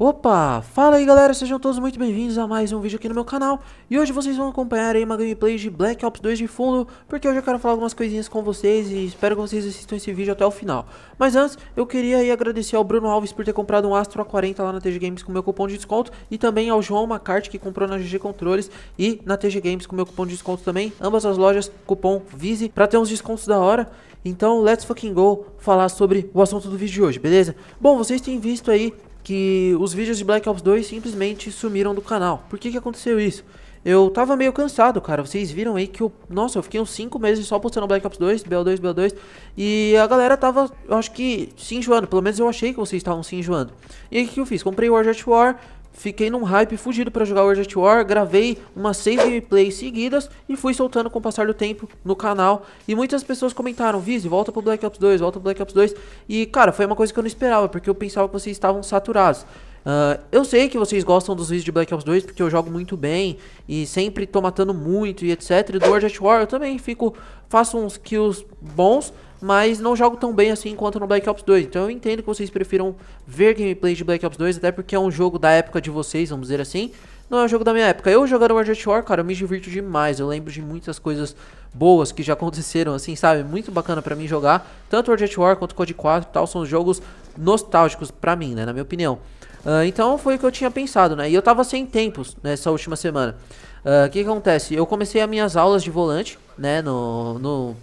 Opa, fala aí galera, sejam todos muito bem-vindos a mais um vídeo aqui no meu canal E hoje vocês vão acompanhar aí uma gameplay de Black Ops 2 de fundo Porque hoje eu quero falar algumas coisinhas com vocês e espero que vocês assistam esse vídeo até o final Mas antes, eu queria aí agradecer ao Bruno Alves por ter comprado um Astro A40 lá na TG Games com meu cupom de desconto E também ao João Macarte que comprou na GG Controles e na TG Games com meu cupom de desconto também Ambas as lojas, cupom VISE, pra ter uns descontos da hora Então, let's fucking go falar sobre o assunto do vídeo de hoje, beleza? Bom, vocês têm visto aí que os vídeos de Black Ops 2 simplesmente sumiram do canal. Por que que aconteceu isso? Eu tava meio cansado, cara. Vocês viram aí que eu. Nossa, eu fiquei uns 5 meses só postando Black Ops 2, BL2, BL2. E a galera tava, eu acho que, se enjoando. Pelo menos eu achei que vocês estavam se enjoando. E aí o que eu fiz? Comprei o War Jet War, fiquei num hype fugido para jogar World at War, gravei umas 6 gameplays seguidas e fui soltando com o passar do tempo no canal. E muitas pessoas comentaram, Viz, volta pro Black Ops 2, volta pro Black Ops 2. E, cara, foi uma coisa que eu não esperava, porque eu pensava que vocês estavam saturados. Uh, eu sei que vocês gostam dos vídeos de Black Ops 2 porque eu jogo muito bem e sempre tô matando muito e etc. E do World at War eu também fico, faço uns kills bons, mas não jogo tão bem assim quanto no Black Ops 2. Então eu entendo que vocês prefiram ver gameplay de Black Ops 2, até porque é um jogo da época de vocês, vamos dizer assim. Não é um jogo da minha época. Eu jogando World at War, cara, eu me divirto demais. Eu lembro de muitas coisas boas que já aconteceram, assim, sabe? Muito bacana para mim jogar. Tanto World at War quanto Code 4 e tal, são jogos nostálgicos para mim, né? Na minha opinião. Uh, então foi o que eu tinha pensado, né? E eu tava sem tempos nessa última semana. Ah, o uh, que, que acontece? Eu comecei as minhas aulas de volante, né? No, no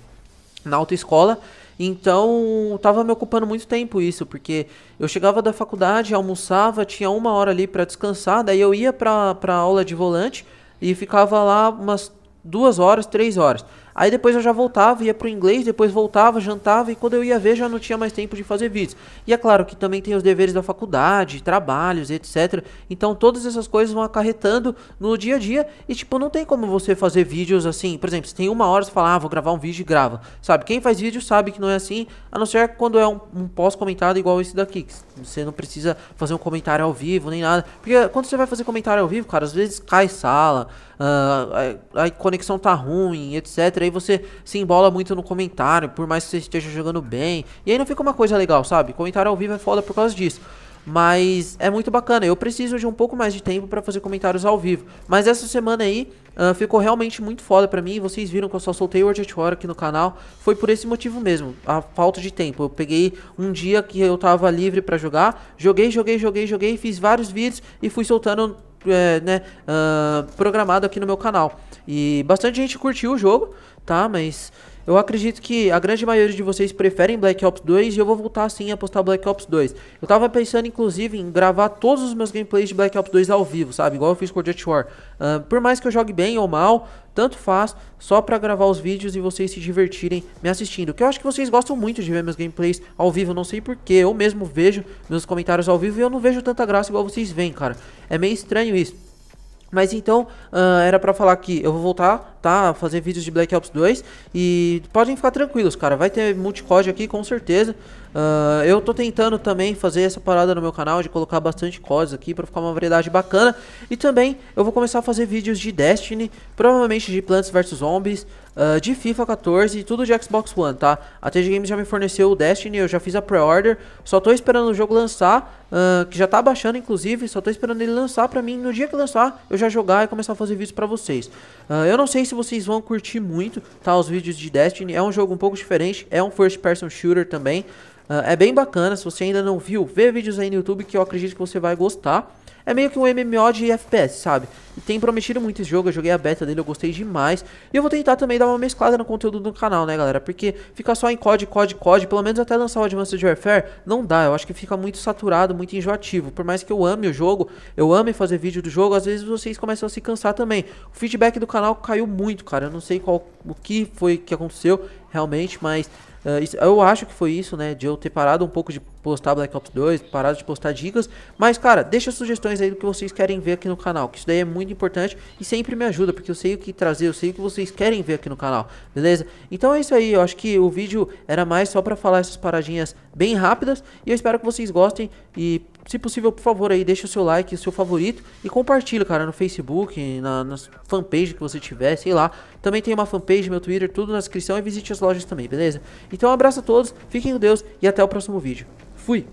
na autoescola. Então, tava me ocupando muito tempo isso, porque eu chegava da faculdade, almoçava, tinha uma hora ali para descansar, daí eu ia para aula de volante e ficava lá umas duas horas, três horas. Aí depois eu já voltava, ia pro inglês, depois voltava, jantava e quando eu ia ver já não tinha mais tempo de fazer vídeos. E é claro que também tem os deveres da faculdade, trabalhos, etc. Então todas essas coisas vão acarretando no dia a dia e tipo, não tem como você fazer vídeos assim, por exemplo, se tem uma hora você fala, ah, vou gravar um vídeo e grava. Sabe, quem faz vídeo sabe que não é assim, a não ser quando é um, um pós-comentado igual esse daqui, que você não precisa fazer um comentário ao vivo nem nada. Porque quando você vai fazer comentário ao vivo, cara, às vezes cai sala, uh, ah, a, a conexão tá ruim, etc aí você se embola muito no comentário, por mais que você esteja jogando bem. E aí não fica uma coisa legal, sabe? Comentário ao vivo é foda por causa disso. Mas é muito bacana. Eu preciso de um pouco mais de tempo para fazer comentários ao vivo. Mas essa semana aí uh, ficou realmente muito foda para mim. Vocês viram que eu só soltei o Urgent War aqui no canal. Foi por esse motivo mesmo, a falta de tempo. Eu peguei um dia que eu tava livre para jogar, joguei, joguei, joguei, joguei, fiz vários vídeos e fui soltando é, né, uh, programado aqui no meu canal. E bastante gente curtiu o jogo, tá? Mas eu acredito que a grande maioria de vocês preferem Black Ops 2 e eu vou voltar sim a postar Black Ops 2. Eu tava pensando, inclusive, em gravar todos os meus gameplays de Black Ops 2 ao vivo, sabe? Igual eu fiz com o Jet War. Uh, por mais que eu jogue bem ou mal, tanto faz, só pra gravar os vídeos e vocês se divertirem me assistindo. Que eu acho que vocês gostam muito de ver meus gameplays ao vivo, não sei porquê. Eu mesmo vejo meus comentários ao vivo e eu não vejo tanta graça igual vocês veem, cara. É meio estranho isso. Mas então, uh, era para falar que eu vou voltar fazer vídeos de Black Ops 2 e podem ficar tranquilos, cara, vai ter multicode aqui com certeza. Uh, eu tô tentando também fazer essa parada no meu canal de colocar bastante codes aqui para ficar uma variedade bacana. E também eu vou começar a fazer vídeos de Destiny, provavelmente de Plants vs Zombies, uh, de FIFA 14 e tudo de Xbox One, tá? A TG Games já me forneceu o Destiny, eu já fiz a pre-order, só tô esperando o jogo lançar, uh, que já tá baixando inclusive, só tô esperando ele lançar pra mim. No dia que lançar, eu já jogar e começar a fazer vídeos pra vocês. eu não sei se vocês vão curtir muito, tá? Os vídeos de Destiny. É um jogo um pouco diferente, é um first person shooter também. Uh, é bem bacana, se você ainda não viu, vê vídeos aí no YouTube que eu acredito que você vai gostar. É meio que um MMO de FPS, sabe? E tem prometido muito esse jogo, eu joguei a beta dele, eu gostei demais. E eu vou tentar também dar uma mesclada no conteúdo do canal, né, galera? Porque fica só em COD, COD, COD, pelo menos até lançar o Advanced Warfare, não dá. Eu acho que fica muito saturado, muito enjoativo. Por mais que eu ame o jogo, eu ame fazer vídeo do jogo, às vezes vocês começam a se cansar também. O feedback do canal caiu muito, cara. Eu não sei qual, o que foi que aconteceu realmente, mas... Uh, eu acho que foi isso, né? De eu ter parado um pouco de postar Black Ops 2, parado de postar dicas. Mas, cara, deixa sugestões aí do que vocês querem ver aqui no canal, que isso daí é muito importante e sempre me ajuda, porque eu sei o que trazer, eu sei o que vocês querem ver aqui no canal, beleza? Então é isso aí, eu acho que o vídeo era mais só pra falar essas paradinhas bem rápidas e eu espero que vocês gostem e se possível, por favor, aí deixa o seu like, o seu favorito e compartilha, cara, no Facebook, na, na fanpage que você tiver, sei lá. Também tem uma fanpage, meu Twitter, tudo na descrição e visite as lojas também, beleza? Então um abraço a todos, fiquem com Deus e até o próximo vídeo. Fui!